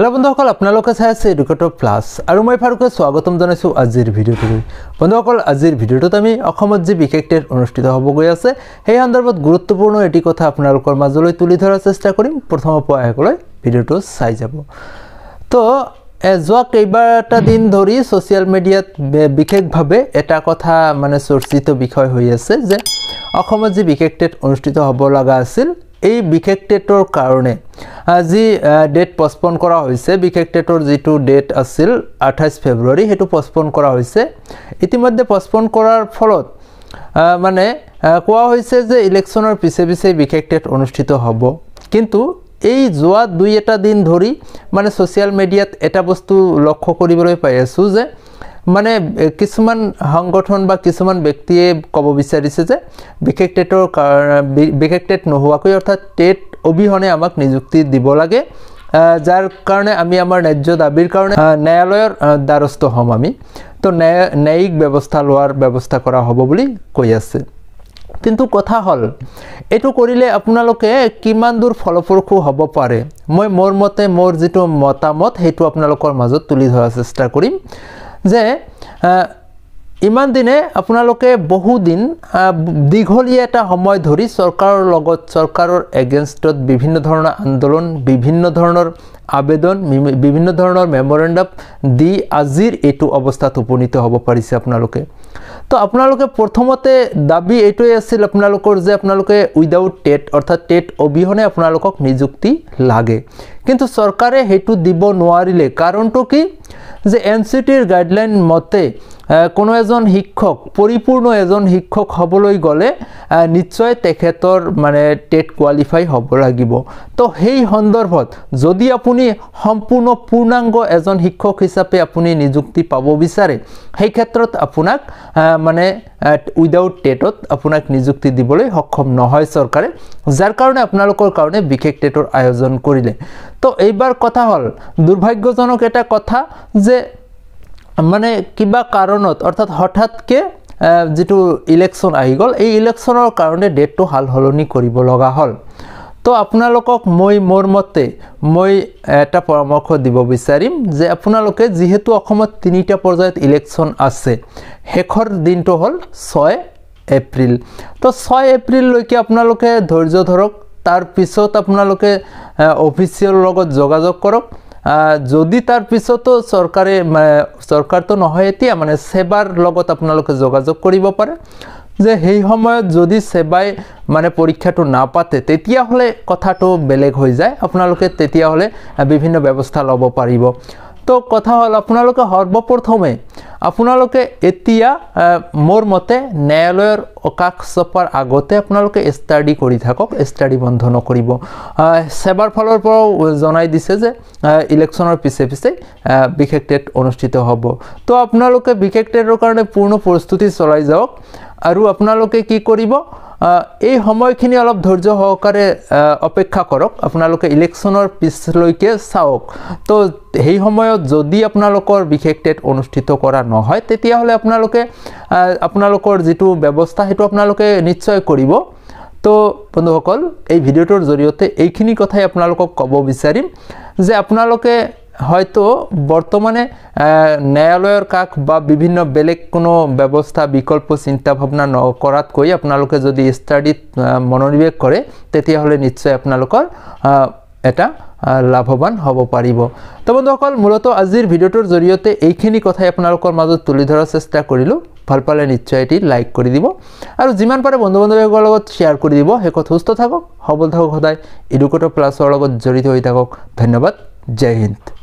hello' বন্ধুসকল আপোনালোকে চাই আছে এডুকেটৰ প্লাছ আৰু মই ফাৰুকে স্বাগতম জনাইছোঁ আজিৰ ভিডিঅ'টোলৈ বন্ধুসকল আজিৰ ভিডিঅ'টোত আমি অসমত যি বিশেষ ট্ৰেড অনুষ্ঠিত হ'ব গৈ আছে সেই সন্দৰ্ভত গুৰুত্বপূৰ্ণ এটি কথা আপোনালোকৰ মাজলৈ তুলি ধৰাৰ চেষ্টা কৰিম প্ৰথমৰ পৰা আহিবলৈ ভিডিঅ'টো চাই যাব তো যোৱা কেইবাটা দিন ধৰি ছ'চিয়েল মিডিয়াত বিশেষভাৱে এটা কথা মানে চৰ্চিত বিষয় হৈ আছে যে অসমত যি বিশেষ ট্ৰেড অনুষ্ঠিত হ'ব লগা আছিল এই বিশেষ ডেটৰ কাৰণে যি ডেট পষ্টপন কৰা হৈছে বিশেষ ডেটৰ যিটো ডেট আছিল আঠাইছ ফেব্ৰুৱাৰী সেইটো পষ্টপন কৰা হৈছে ইতিমধ্যে পষ্টপন কৰাৰ ফলত মানে কোৱা হৈছে যে ইলেকশ্যনৰ পিছে পিছে বিশেষ ডেট অনুষ্ঠিত হ'ব কিন্তু এই যোৱা দুই এটা দিন ধৰি মানে ছ'চিয়েল মিডিয়াত এটা বস্তু লক্ষ্য কৰিবলৈ পাই আছোঁ যে মানে কিছুমান সংগঠন বা কিছুমান ব্যক্তিয়ে ক'ব বিচাৰিছে যে বিশেষ টেটৰ কাৰণে বিশেষ টেট নোহোৱাকৈ অৰ্থাৎ টেট অবিহনে আমাক নিযুক্তি দিব লাগে যাৰ কাৰণে আমি আমাৰ ন্যায্য দাবীৰ কাৰণে ন্যায়ালয়ৰ দ্বাৰস্থ হ'ম আমি তো ন্যায় ন্যায়িক ব্যৱস্থা লোৱাৰ ব্যৱস্থা কৰা হ'ব বুলি কৈ আছে কিন্তু কথা হ'ল এইটো কৰিলে আপোনালোকে কিমান দূৰ ফলপ্ৰসূ হ'ব পাৰে মই মোৰ মতে মোৰ যিটো মতামত সেইটো আপোনালোকৰ মাজত তুলি ধৰাৰ চেষ্টা কৰিম যে ইমান দিনে আপোনালোকে বহুদিন দীঘলীয়া এটা সময় ধৰি চৰকাৰৰ লগত চৰকাৰৰ এগেইনষ্টত বিভিন্ন ধৰণৰ আন্দোলন বিভিন্ন ধৰণৰ আবেদন বিভিন্ন ধৰণৰ মেম'ৰেণ্ডাম দি আজিৰ এইটো অৱস্থাত উপনীত হ'ব পাৰিছে আপোনালোকে তো আপোনালোকে প্ৰথমতে দাবী এইটোৱেই আছিল আপোনালোকৰ যে আপোনালোকে উইদাউট টেট অৰ্থাৎ টেট অবিহনে আপোনালোকক নিযুক্তি লাগে কিন্তু চৰকাৰে সেইটো দিব নোৱাৰিলে কাৰণটো কি যে এনসিটির গাইডলাইন মতে কোনো এজন শিক্ষক পৰিপূৰ্ণ এজন শিক্ষক হ'বলৈ গ'লে নিশ্চয় তেখেতৰ মানে টেট কোৱালিফাই হ'ব লাগিব তো সেই সন্দৰ্ভত যদি আপুনি সম্পূৰ্ণ পূৰ্ণাংগ এজন শিক্ষক হিচাপে আপুনি নিযুক্তি পাব বিচাৰে সেই ক্ষেত্ৰত আপোনাক মানে উইদাউট টেটত আপোনাক নিযুক্তি দিবলৈ সক্ষম নহয় চৰকাৰে যাৰ কাৰণে আপোনালোকৰ কাৰণে বিশেষ টেটৰ আয়োজন কৰিলে তো এইবাৰ কথা হ'ল দুৰ্ভাগ্যজনক এটা কথা যে মানে কিবা কাৰণত অৰ্থাৎ হঠাৎকৈ যিটো ইলেকশ্যন আহি গ'ল এই ইলেকশ্যনৰ কাৰণে ডেটটো সাল সলনি কৰিব লগা হ'ল তো আপোনালোকক মই মোৰ মতে মই এটা পৰামৰ্শ দিব বিচাৰিম যে আপোনালোকে যিহেতু অসমত তিনিটা পৰ্যায়ত ইলেকশ্যন আছে শেষৰ দিনটো হ'ল ছয় এপ্ৰিল তো ছয় এপ্ৰিললৈকে আপোনালোকে ধৈৰ্য ধৰক তাৰপিছত আপোনালোকে অফিচিয়েলৰ লগত যোগাযোগ কৰক যদি তাৰ পিছতো চৰকাৰে চৰকাৰটো নহয় এতিয়া মানে সেৱাৰ লগত আপোনালোকে যোগাযোগ কৰিব পাৰে যে সেই সময়ত যদি সেৱাই মানে পৰীক্ষাটো নাপাতে তেতিয়াহ'লে কথাটো বেলেগ হৈ যায় আপোনালোকে তেতিয়াহ'লে বিভিন্ন ব্যৱস্থা ল'ব পাৰিব তো কথা হ'ল আপোনালোকে সৰ্বপ্ৰথমে আপোনালোকে এতিয়া মোৰ মতে ন্যায়ালয়ৰ অকাশ চপাৰ আগতে আপোনালোকে ষ্টাডি কৰি থাকক ষ্টাডি বন্ধ নকৰিব চেবাৰ ফালৰ পৰাও জনাই দিছে যে ইলেকশ্যনৰ পিছে পিছে বিশেষ টেট অনুষ্ঠিত হ'ব তো আপোনালোকে বিশেষ টেটৰ কাৰণে পূৰ্ণ প্ৰস্তুতি চলাই যাওক আৰু আপোনালোকে কি কৰিব এই সময়খিনি অলপ ধৈর্য সহকারে অপেক্ষা করক আপনার ইলেকশনের পিছলৈকে চাওক তো সেই সময়ত যদি আপনার বিশেষ টেট অনুষ্ঠিত করা নহয় তেতিয়াহলে আপনাদের আপনার যে ব্যবস্থা সেই আপনার নিশ্চয় করব তো বন্ধুসকল এই ভিডিওটোর জড়িয়ে এইখিন কথাই আপনার কব বিচারিম যে আপনাদের হয়তো বৰ্তমানে ন্যায়ালয়ৰ কাষ বা বিভিন্ন বেলেগ কোনো ব্যৱস্থা বিকল্প চিন্তা ভাৱনা নকৰাতকৈ আপোনালোকে যদি ষ্টাডিত মনোনিৱেশ কৰে তেতিয়াহ'লে নিশ্চয় আপোনালোকৰ এটা লাভৱান হ'ব পাৰিব তো বন্ধুসকল মূলত আজিৰ ভিডিঅ'টোৰ জৰিয়তে এইখিনি কথাই আপোনালোকৰ মাজত তুলি ধৰাৰ চেষ্টা কৰিলোঁ ভাল পালে নিশ্চয় এটি লাইক কৰি দিব আৰু যিমান পাৰে বন্ধু বান্ধৱীসকলৰ লগত শ্বেয়াৰ কৰি দিব শেষত সুস্থ থাকক সবল থাকক সদায় ইডুকেটৰ প্লাছৰ লগত জড়িত হৈ থাকক ধন্যবাদ জয় হিন্দ